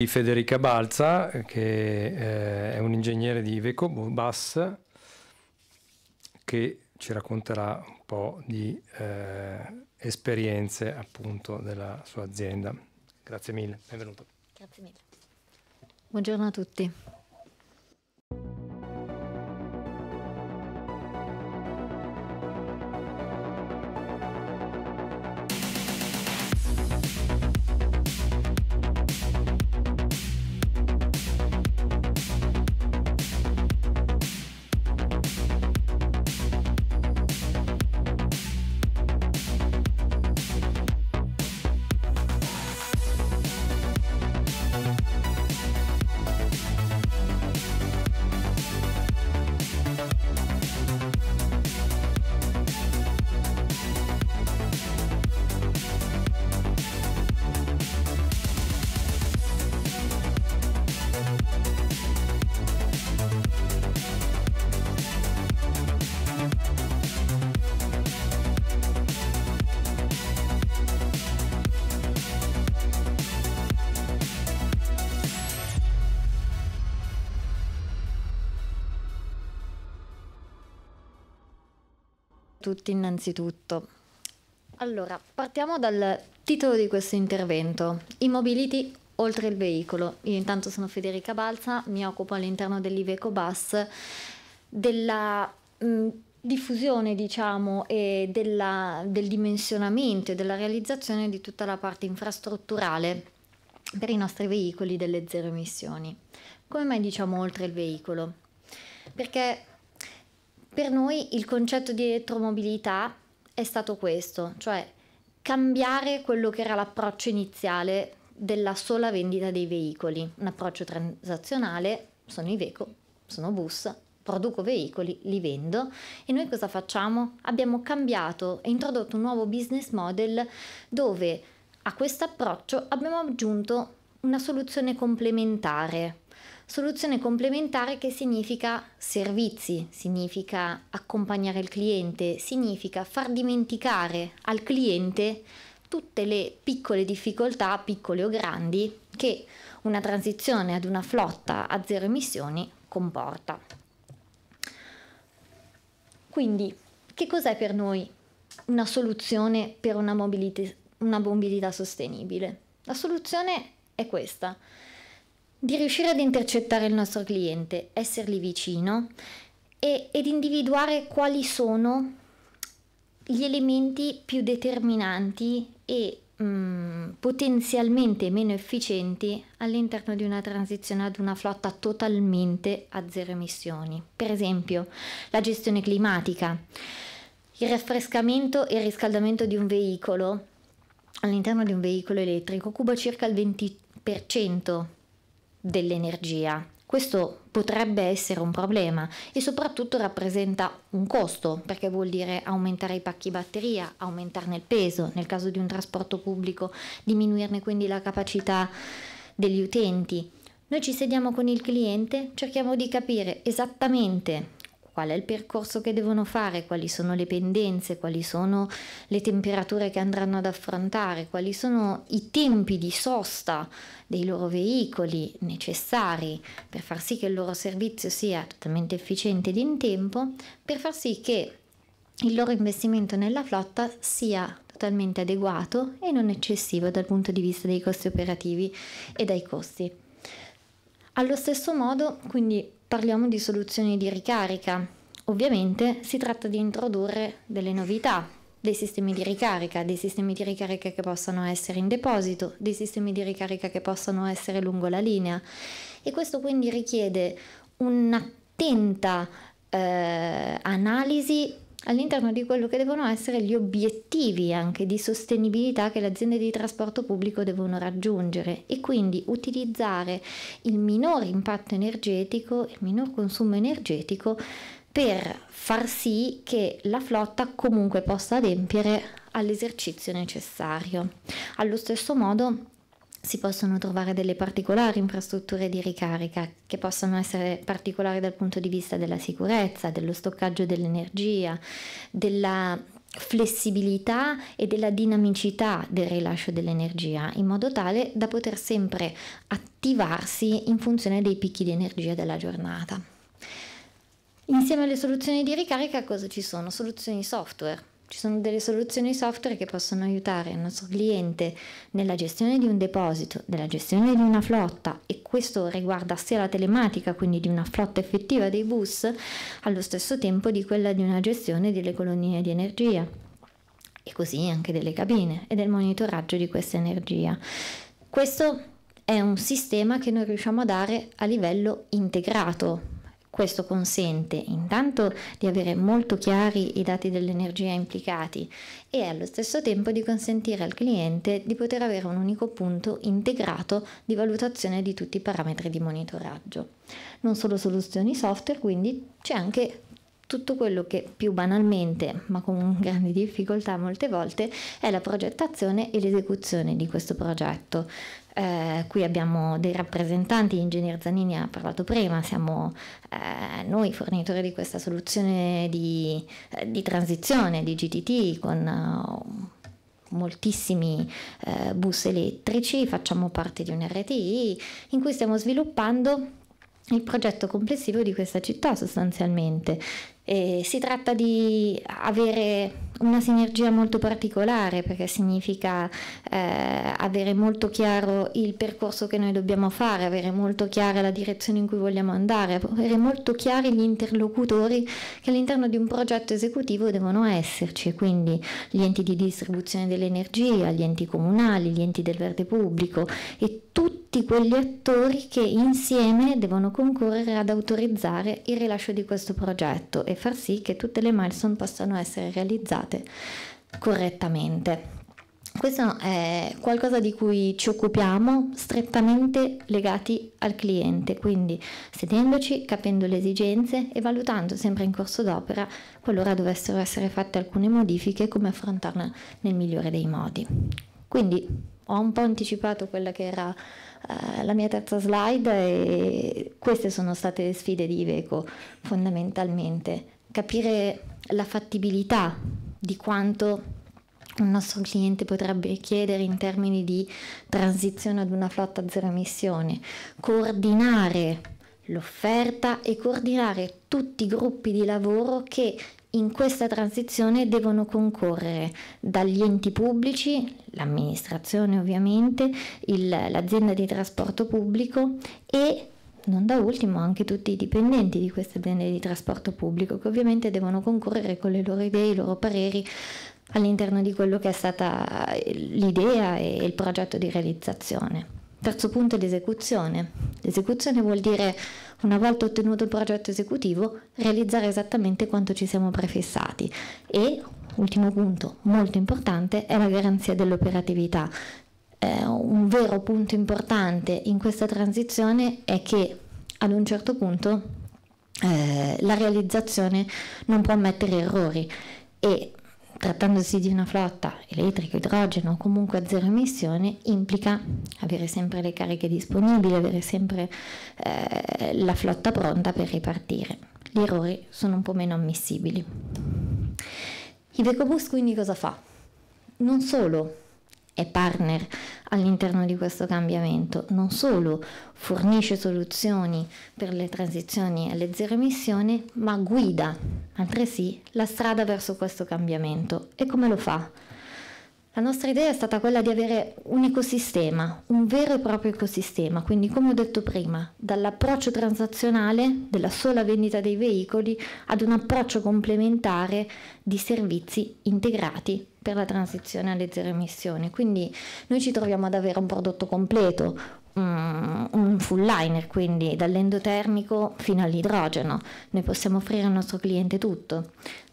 di Federica Balza, che eh, è un ingegnere di Iveco Vecobus, che ci racconterà un po' di eh, esperienze appunto della sua azienda. Grazie mille, benvenuto. Grazie mille. Buongiorno a tutti. tutti innanzitutto. Allora, partiamo dal titolo di questo intervento, Immobility oltre il veicolo. Io intanto sono Federica Balza, mi occupo all'interno dell'Iveco Bus della mh, mm, diffusione, diciamo, e della, del dimensionamento e della realizzazione di tutta la parte infrastrutturale per i nostri veicoli delle zero emissioni. Come mai diciamo oltre il veicolo? Perché per noi il concetto di elettromobilità è stato questo, cioè cambiare quello che era l'approccio iniziale della sola vendita dei veicoli, un approccio transazionale, sono Iveco, sono bus, produco veicoli, li vendo e noi cosa facciamo? Abbiamo cambiato e introdotto un nuovo business model dove a questo approccio abbiamo aggiunto una soluzione complementare Soluzione complementare che significa servizi, significa accompagnare il cliente, significa far dimenticare al cliente tutte le piccole difficoltà, piccole o grandi, che una transizione ad una flotta a zero emissioni comporta. Quindi, che cos'è per noi una soluzione per una mobilità, una mobilità sostenibile? La soluzione è questa di riuscire ad intercettare il nostro cliente, essergli vicino e, ed individuare quali sono gli elementi più determinanti e mh, mm, potenzialmente meno efficienti all'interno di una transizione ad una flotta totalmente a zero emissioni. Per esempio la gestione climatica, il raffrescamento e il riscaldamento di un veicolo all'interno di un veicolo elettrico cuba circa il 20% dell'energia. Questo potrebbe essere un problema e soprattutto rappresenta un costo perché vuol dire aumentare i pacchi batteria, aumentarne il peso, nel caso di un trasporto pubblico diminuirne quindi la capacità degli utenti. Noi ci sediamo con il cliente, cerchiamo di capire esattamente qual è il percorso che devono fare, quali sono le pendenze, quali sono le temperature che andranno ad affrontare, quali sono i tempi di sosta dei loro veicoli necessari per far sì che il loro servizio sia totalmente efficiente ed in tempo, per far sì che il loro investimento nella flotta sia totalmente adeguato e non eccessivo dal punto di vista dei costi operativi e dai costi. Allo stesso modo, quindi Parliamo di soluzioni di ricarica. Ovviamente si tratta di introdurre delle novità, dei sistemi di ricarica, dei sistemi di ricarica che possano essere in deposito, dei sistemi di ricarica che possano essere lungo la linea e questo quindi richiede un'attenta eh, analisi all'interno di quello che devono essere gli obiettivi anche di sostenibilità che le aziende di trasporto pubblico devono raggiungere e quindi utilizzare il minor impatto energetico, il minor consumo energetico per far sì che la flotta comunque possa adempiere all'esercizio necessario. Allo stesso modo si possono trovare delle particolari infrastrutture di ricarica che possono essere particolari dal punto di vista della sicurezza, dello stoccaggio dell'energia, della flessibilità e della dinamicità del rilascio dell'energia in modo tale da poter sempre attivarsi in funzione dei picchi di energia della giornata. Insieme alle soluzioni di ricarica cosa ci sono? Soluzioni software ci sono delle soluzioni software che possono aiutare il nostro cliente nella gestione di un deposito, nella gestione di una flotta e questo riguarda sia la telematica, quindi di una flotta effettiva dei bus, allo stesso tempo di quella di una gestione delle colonnine di energia e così anche delle cabine e del monitoraggio di questa energia. Questo è un sistema che noi riusciamo a dare a livello integrato, questo consente intanto di avere molto chiari i dati dell'energia implicati e allo stesso tempo di consentire al cliente di poter avere un unico punto integrato di valutazione di tutti i parametri di monitoraggio. Non solo soluzioni software, quindi c'è anche tutto quello che più banalmente, ma con grandi difficoltà molte volte, è la progettazione e l'esecuzione di questo progetto. Eh, qui abbiamo dei rappresentanti, l'ingegner Zanini ha parlato prima, siamo eh, noi fornitori di questa soluzione di, eh, di transizione di GTT con eh, moltissimi eh, bus elettrici, facciamo parte di un RTI in cui stiamo sviluppando il progetto complessivo di questa città sostanzialmente eh, si tratta di avere una sinergia molto particolare perché significa eh, avere molto chiaro il percorso che noi dobbiamo fare, avere molto chiara la direzione in cui vogliamo andare, avere molto chiari gli interlocutori che all'interno di un progetto esecutivo devono esserci, quindi gli enti di distribuzione dell'energia, gli enti comunali, gli enti del verde pubblico e tutti quegli attori che insieme devono concorrere ad autorizzare il rilascio di questo progetto e far sì che tutte le milestone possano essere realizzate correttamente. Questo è qualcosa di cui ci occupiamo strettamente legati al cliente, quindi sedendoci, capendo le esigenze e valutando sempre in corso d'opera qualora dovessero essere fatte alcune modifiche come affrontarle nel migliore dei modi. Quindi ho un po' anticipato quella che era uh, la mia terza slide e queste sono state le sfide di Iveco fondamentalmente. Capire la fattibilità di quanto un nostro cliente potrebbe chiedere in termini di transizione ad una flotta a zero emissioni, coordinare l'offerta e coordinare tutti i gruppi di lavoro che in questa transizione devono concorrere dagli enti pubblici, l'amministrazione ovviamente, il, l'azienda di trasporto pubblico e non da ultimo anche tutti i dipendenti di queste aziende di trasporto pubblico che ovviamente devono concorrere con le loro idee, i loro pareri all'interno di quello che è stata l'idea e il progetto di realizzazione. Terzo punto è l'esecuzione. L'esecuzione vuol dire, una volta ottenuto il progetto esecutivo, realizzare esattamente quanto ci siamo prefissati. E, ultimo punto, molto importante, è la garanzia dell'operatività. Eh, un vero punto importante in questa transizione è che ad un certo punto eh, la realizzazione non può ammettere errori e trattandosi di una flotta elettrica, idrogeno o comunque a zero emissioni, implica avere sempre le cariche disponibili, avere sempre eh, la flotta pronta per ripartire. Gli errori sono un po' meno ammissibili. Iveco Bus quindi cosa fa? Non solo è partner all'interno di questo cambiamento, non solo fornisce soluzioni per le transizioni alle zero emissioni, ma guida altresì la strada verso questo cambiamento. E come lo fa? La nostra idea è stata quella di avere un ecosistema, un vero e proprio ecosistema, quindi come ho detto prima, dall'approccio transazionale della sola vendita dei veicoli ad un approccio complementare di servizi integrati per la transizione alle zero emissioni. Quindi noi ci troviamo ad avere un prodotto completo, mm, un full liner, quindi dall'endotermico fino all'idrogeno. Noi possiamo offrire al nostro cliente tutto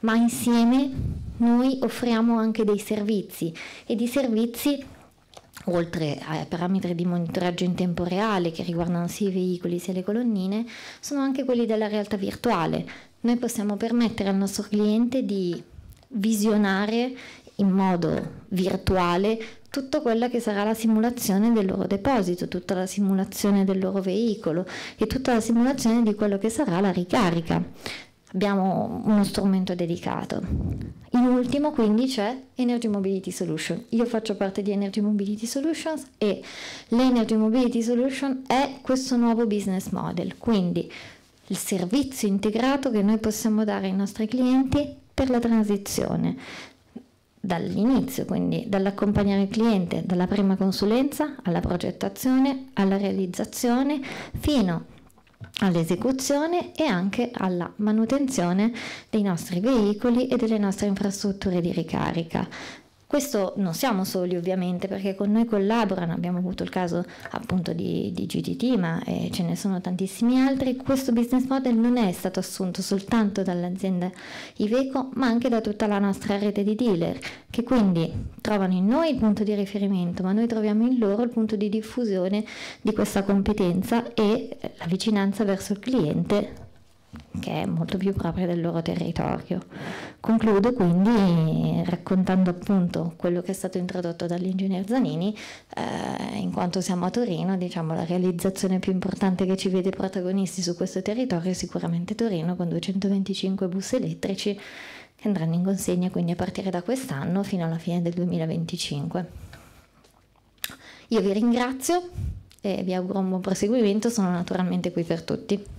ma insieme noi offriamo anche dei servizi e di servizi oltre ai parametri di monitoraggio in tempo reale che riguardano sia i veicoli sia le colonnine, sono anche quelli della realtà virtuale. Noi possiamo permettere al nostro cliente di visionare in modo virtuale tutta quella che sarà la simulazione del loro deposito, tutta la simulazione del loro veicolo e tutta la simulazione di quello che sarà la ricarica abbiamo uno strumento dedicato. In ultimo quindi c'è Energy Mobility Solution. Io faccio parte di Energy Mobility Solutions e l'Energy Mobility Solution è questo nuovo business model, quindi il servizio integrato che noi possiamo dare ai nostri clienti per la transizione dall'inizio, quindi dall'accompagnare il cliente dalla prima consulenza alla progettazione, alla realizzazione, fino a all'esecuzione e anche alla manutenzione dei nostri veicoli e delle nostre infrastrutture di ricarica. Questo non siamo soli ovviamente perché con noi collaborano, abbiamo avuto il caso appunto di, di GDT ma eh, ce ne sono tantissimi altri, questo business model non è stato assunto soltanto dall'azienda Iveco ma anche da tutta la nostra rete di dealer che quindi trovano in noi il punto di riferimento ma noi troviamo in loro il punto di diffusione di questa competenza e eh, la vicinanza verso il cliente che è molto più propria del loro territorio. Concludo quindi raccontando appunto quello che è stato introdotto dall'ingegner Zanini, eh, in quanto siamo a Torino, diciamo la realizzazione più importante che ci vede protagonisti su questo territorio è sicuramente Torino con 225 bus elettrici che andranno in consegna quindi a partire da quest'anno fino alla fine del 2025. Io vi ringrazio e vi auguro un buon proseguimento, sono naturalmente qui per tutti.